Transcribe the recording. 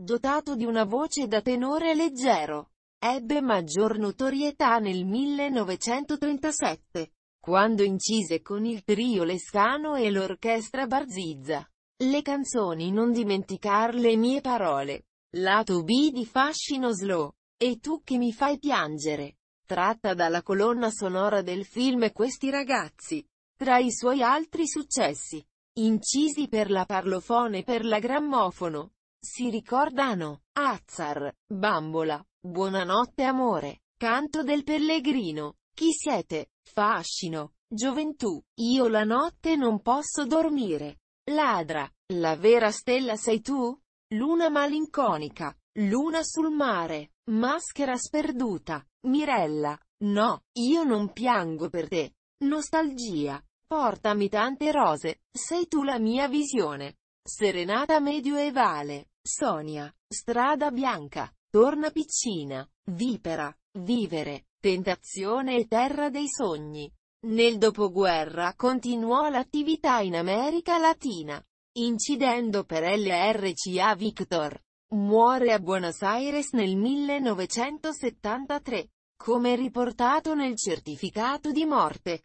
Dotato di una voce da tenore leggero, ebbe maggior notorietà nel 1937, quando incise con il trio Lescano e l'orchestra Barzizza. Le canzoni Non dimenticar le mie parole. Lato B di Fascino Slow. E tu che mi fai piangere. Tratta dalla colonna sonora del film Questi ragazzi. Tra i suoi altri successi. Incisi per la parlofone e per la grammofono. Si ricordano, Azzar, Bambola, Buonanotte amore, Canto del pellegrino, Chi siete, Fascino, Gioventù, Io la notte non posso dormire, Ladra, La vera stella sei tu? Luna malinconica, Luna sul mare, Maschera sperduta, Mirella, No, io non piango per te. Nostalgia. Portami tante rose, sei tu la mia visione. Serenata medioevale. Sonia, strada bianca, torna piccina, vipera, vivere, tentazione e terra dei sogni. Nel dopoguerra continuò l'attività in America Latina, incidendo per LRCA Victor. Muore a Buenos Aires nel 1973, come riportato nel certificato di morte.